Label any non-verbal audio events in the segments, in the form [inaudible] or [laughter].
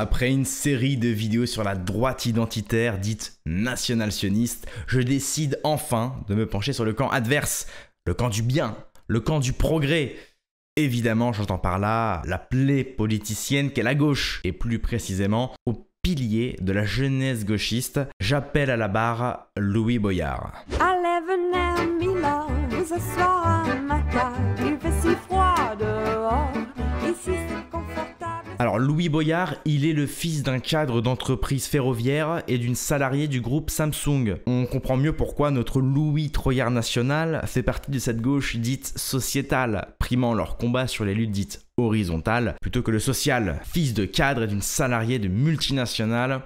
Après une série de vidéos sur la droite identitaire dite national-sioniste, je décide enfin de me pencher sur le camp adverse, le camp du bien, le camp du progrès. Évidemment, j'entends par là la plaie politicienne qu'est la gauche, et plus précisément au pilier de la jeunesse gauchiste, j'appelle à la barre Louis Boyard. Alors Louis Boyard, il est le fils d'un cadre d'entreprise ferroviaire et d'une salariée du groupe Samsung. On comprend mieux pourquoi notre Louis Troyard national fait partie de cette gauche dite sociétale, primant leur combat sur les luttes dites horizontales plutôt que le social. Fils de cadre et d'une salariée de multinationale,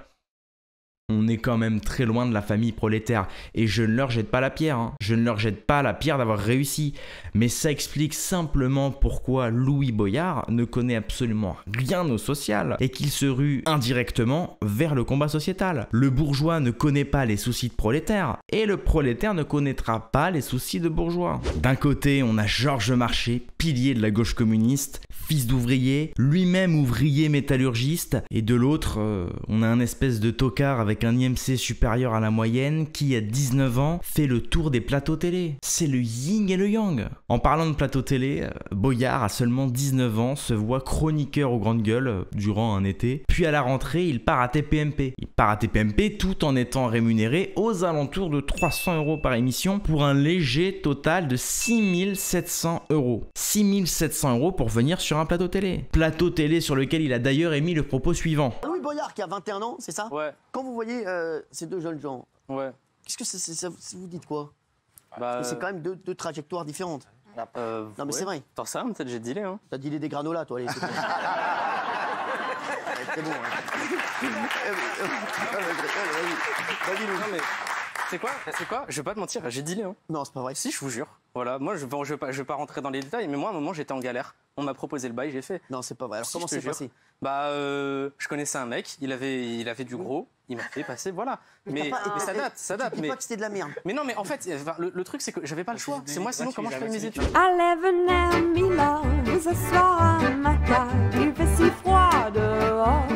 on est quand même très loin de la famille prolétaire. Et je ne leur jette pas la pierre, hein. je ne leur jette pas la pierre d'avoir réussi. Mais ça explique simplement pourquoi Louis Boyard ne connaît absolument rien au social et qu'il se rue indirectement vers le combat sociétal. Le bourgeois ne connaît pas les soucis de prolétaire et le prolétaire ne connaîtra pas les soucis de bourgeois. D'un côté, on a Georges Marché, pilier de la gauche communiste, fils d'ouvrier, lui-même ouvrier métallurgiste, et de l'autre, euh, on a un espèce de tocard avec avec un IMC supérieur à la moyenne qui, à 19 ans, fait le tour des plateaux télé. C'est le yin et le yang. En parlant de plateau télé, euh, Boyard, à seulement 19 ans, se voit chroniqueur aux grandes gueules euh, durant un été, puis à la rentrée, il part à TPMP. Il part à TPMP tout en étant rémunéré aux alentours de 300 euros par émission pour un léger total de 6700 euros. 6700 euros pour venir sur un plateau télé. Plateau télé sur lequel il a d'ailleurs émis le propos suivant. Boyard qui a 21 ans, c'est ça Ouais. Quand vous voyez euh, ces deux jeunes gens, ouais. qu'est-ce que c'est- ça, vous dites quoi bah, C'est euh, quand même deux, trajectoires différentes. Euh, non, mais c'est vrai. T'en sais j'ai hein. T'as dit les des granola toi. Allez, c'est bon. Vas-y, C'est quoi C'est quoi Je vais pas te mentir, j'ai dit Hein. Non, c'est pas vrai. Si, je vous jure. Voilà, moi, je ne je vais, pas, rentrer dans les détails, mais moi, à un moment, j'étais en galère. On m'a proposé le bail, j'ai fait. Non, c'est pas vrai. Alors, comment c'est passé Bah, euh, je connaissais un mec, il avait, il avait du gros, il m'a fait passer, voilà. Mais, ça date, ça date. Mais, que c'était de la merde. mais non, mais en fait, le, truc, c'est que j'avais pas le choix. C'est moi, sinon, comment je fais mes études vous asseoir à Il fait si froid dehors.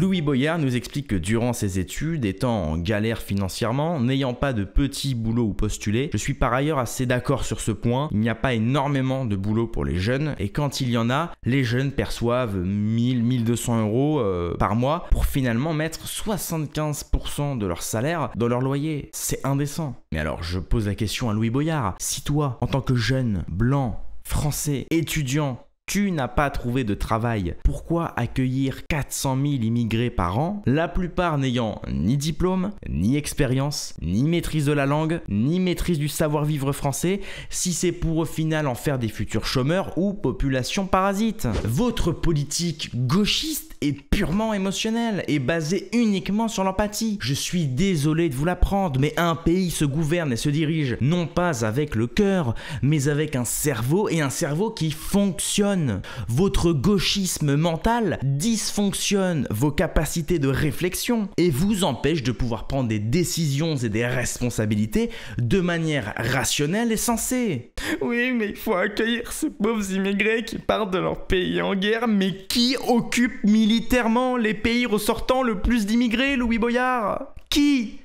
Louis Boyard nous explique que durant ses études, étant en galère financièrement, n'ayant pas de petit boulot ou postulé, je suis par ailleurs assez d'accord sur ce point, il n'y a pas énormément de boulot pour les jeunes, et quand il y en a, les jeunes perçoivent 1000, 1200 euros euh, par mois pour finalement mettre 75% de leur salaire dans leur loyer. C'est indécent. Mais alors je pose la question à Louis Boyard, si toi, en tant que jeune, blanc, français, étudiant, tu n'as pas trouvé de travail, pourquoi accueillir 400 000 immigrés par an, la plupart n'ayant ni diplôme, ni expérience, ni maîtrise de la langue, ni maîtrise du savoir-vivre français, si c'est pour au final en faire des futurs chômeurs ou populations parasites. Votre politique gauchiste est purement émotionnelle et basée uniquement sur l'empathie. Je suis désolé de vous l'apprendre, mais un pays se gouverne et se dirige non pas avec le cœur, mais avec un cerveau et un cerveau qui fonctionne votre gauchisme mental dysfonctionne vos capacités de réflexion et vous empêche de pouvoir prendre des décisions et des responsabilités de manière rationnelle et sensée. Oui, mais il faut accueillir ces pauvres immigrés qui partent de leur pays en guerre, mais qui occupent militairement les pays ressortant le plus d'immigrés, Louis Boyard Qui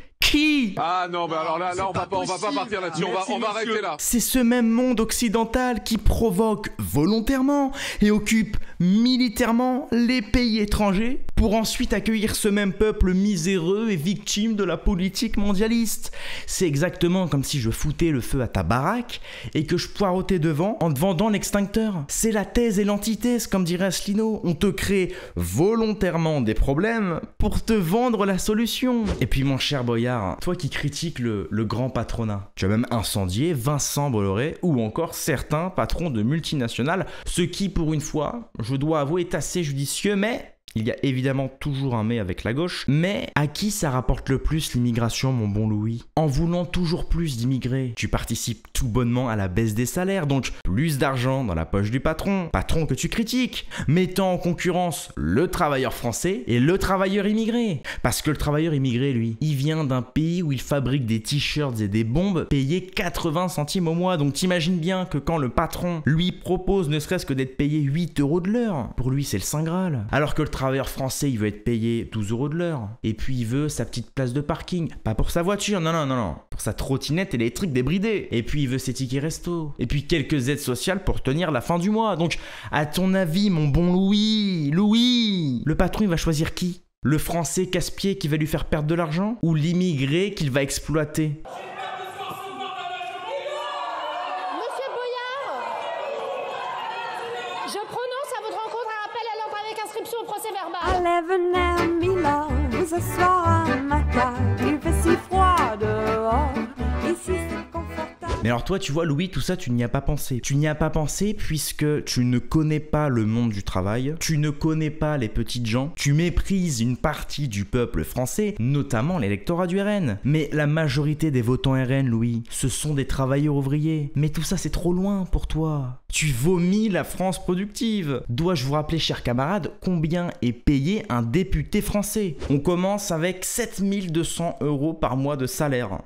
ah non, bah alors là, là on, va pas, on va pas partir là-dessus, on va, on va arrêter là. C'est ce même monde occidental qui provoque volontairement et occupe militairement les pays étrangers pour ensuite accueillir ce même peuple miséreux et victime de la politique mondialiste. C'est exactement comme si je foutais le feu à ta baraque et que je poireautais devant en te vendant l'extincteur. C'est la thèse et l'antithèse, comme dirait Asselineau. On te crée volontairement des problèmes pour te vendre la solution. Et puis mon cher Boyard, toi qui critiques le, le grand patronat, tu as même incendié Vincent Bolloré ou encore certains patrons de multinationales, ce qui pour une fois, je dois avouer, est assez judicieux, mais il y a évidemment toujours un mais avec la gauche, mais à qui ça rapporte le plus l'immigration, mon bon Louis En voulant toujours plus d'immigrés, tu participes tout bonnement à la baisse des salaires, donc plus d'argent dans la poche du patron, patron que tu critiques, mettant en concurrence le travailleur français et le travailleur immigré. Parce que le travailleur immigré, lui, il vient d'un pays où il fabrique des t-shirts et des bombes payés 80 centimes au mois, donc t'imagines bien que quand le patron lui propose ne serait-ce que d'être payé 8 euros de l'heure, pour lui c'est le Saint Graal. Alors que le travailleur travailleur français, il veut être payé 12 euros de l'heure. Et puis il veut sa petite place de parking. Pas pour sa voiture, non, non, non, non. Pour sa trottinette électrique débridée. Et puis il veut ses tickets resto. Et puis quelques aides sociales pour tenir la fin du mois. Donc, à ton avis, mon bon Louis, Louis, le patron, il va choisir qui Le français casse-pied qui va lui faire perdre de l'argent Ou l'immigré qu'il va exploiter Mais alors toi, tu vois, Louis, tout ça, tu n'y as pas pensé. Tu n'y as pas pensé puisque tu ne connais pas le monde du travail, tu ne connais pas les petites gens, tu méprises une partie du peuple français, notamment l'électorat du RN. Mais la majorité des votants RN, Louis, ce sont des travailleurs ouvriers. Mais tout ça, c'est trop loin pour toi. Tu vomis la France productive. Dois-je vous rappeler, chers camarades, combien est payé un député français On commence avec 7200 euros par mois de salaire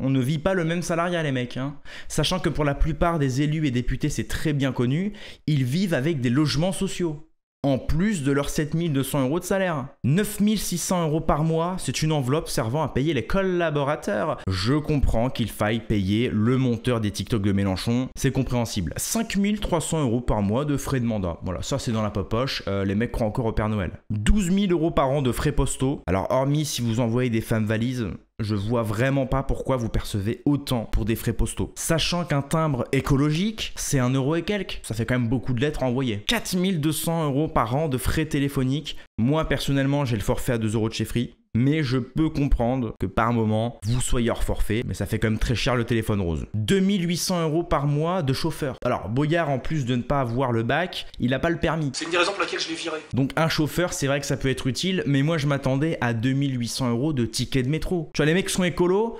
on ne vit pas le même salariat, les mecs. Hein. Sachant que pour la plupart des élus et députés, c'est très bien connu, ils vivent avec des logements sociaux. En plus de leurs 7200 euros de salaire. 9600 euros par mois, c'est une enveloppe servant à payer les collaborateurs. Je comprends qu'il faille payer le monteur des TikTok de Mélenchon, c'est compréhensible. 5300 euros par mois de frais de mandat. Voilà, ça c'est dans la popoche, euh, les mecs croient encore au Père Noël. 12 000 euros par an de frais postaux. Alors, hormis si vous envoyez des femmes valises, je vois vraiment pas pourquoi vous percevez autant pour des frais postaux. Sachant qu'un timbre écologique, c'est un euro et quelques. Ça fait quand même beaucoup de lettres envoyées. 4200 euros par an de frais téléphoniques. Moi, personnellement, j'ai le forfait à 2 euros de chez Free mais je peux comprendre que par moment, vous soyez hors forfait, mais ça fait quand même très cher le téléphone rose. 2800 euros par mois de chauffeur. Alors, Boyard, en plus de ne pas avoir le bac, il n'a pas le permis. C'est une des raisons pour laquelle je l'ai viré. Donc, un chauffeur, c'est vrai que ça peut être utile, mais moi, je m'attendais à 2800 euros de ticket de métro. Tu vois, les mecs sont écolos,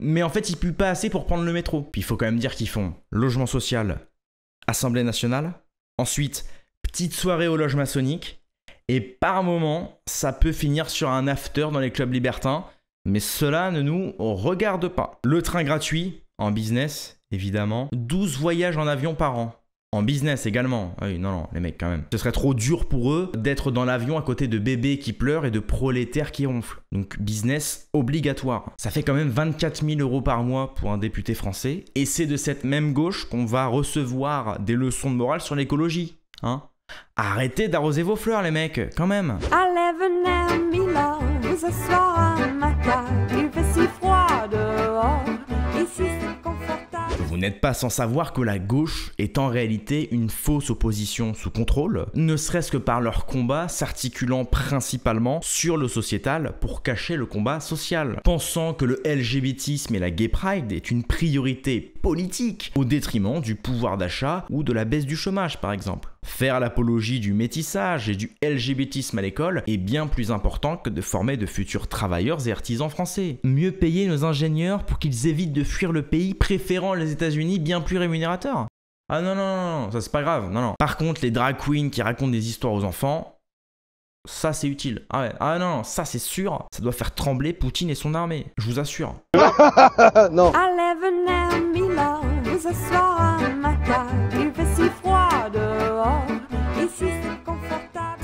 mais en fait, ils puent pas assez pour prendre le métro. Puis, il faut quand même dire qu'ils font logement social, assemblée nationale, ensuite, petite soirée au loge maçonnique, et par moment, ça peut finir sur un after dans les clubs libertins, mais cela ne nous regarde pas. Le train gratuit, en business, évidemment. 12 voyages en avion par an. En business également. Ah oui, non, non, les mecs quand même. Ce serait trop dur pour eux d'être dans l'avion à côté de bébés qui pleurent et de prolétaires qui ronflent. Donc business obligatoire. Ça fait quand même 24 000 euros par mois pour un député français. Et c'est de cette même gauche qu'on va recevoir des leçons de morale sur l'écologie. Hein Arrêtez d'arroser vos fleurs, les mecs, quand même. vous Vous n'êtes pas sans savoir que la gauche est en réalité une fausse opposition sous contrôle, ne serait-ce que par leur combat s'articulant principalement sur le sociétal pour cacher le combat social, pensant que le LGBTisme et la gay pride est une priorité politique au détriment du pouvoir d'achat ou de la baisse du chômage par exemple. Faire l'apologie du métissage et du LGBTisme à l'école est bien plus important que de former de futurs travailleurs et artisans français. Mieux payer nos ingénieurs pour qu'ils évitent de fuir le pays, préférant les États-Unis bien plus rémunérateurs. Ah non, non, non, ça c'est pas grave, non, non. Par contre, les drag queens qui racontent des histoires aux enfants, ça c'est utile. Ah, ah non, ça c'est sûr, ça doit faire trembler Poutine et son armée, je vous assure. [laughs] non.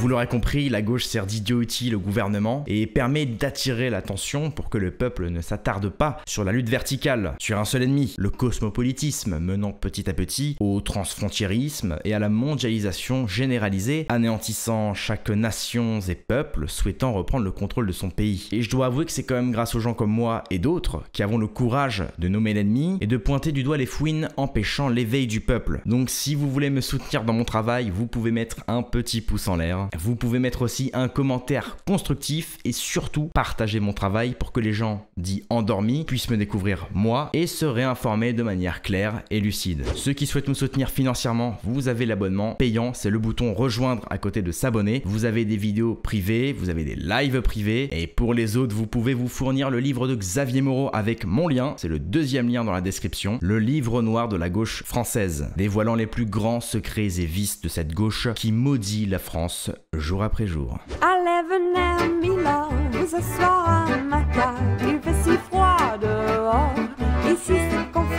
vous l'aurez compris, la gauche sert d'idiotie le gouvernement et permet d'attirer l'attention pour que le peuple ne s'attarde pas sur la lutte verticale, sur un seul ennemi, le cosmopolitisme, menant petit à petit au transfrontiérisme et à la mondialisation généralisée, anéantissant chaque nation et peuple souhaitant reprendre le contrôle de son pays. Et je dois avouer que c'est quand même grâce aux gens comme moi et d'autres qui avons le courage de nommer l'ennemi et de pointer du doigt les fouines empêchant l'éveil du peuple. Donc si vous voulez me soutenir dans mon travail, vous pouvez mettre un petit pouce en l'air. Vous pouvez mettre aussi un commentaire constructif et surtout partager mon travail pour que les gens dits endormis puissent me découvrir moi et se réinformer de manière claire et lucide. Ceux qui souhaitent nous soutenir financièrement, vous avez l'abonnement payant, c'est le bouton rejoindre à côté de s'abonner. Vous avez des vidéos privées, vous avez des lives privés et pour les autres, vous pouvez vous fournir le livre de Xavier Moreau avec mon lien, c'est le deuxième lien dans la description, le livre noir de la gauche française, dévoilant les plus grands secrets et vices de cette gauche qui maudit la France jour après jour. Allez, venez, Milord, vous asseoir à ma table. Il fait si froid dehors. Ici, c'est confortable.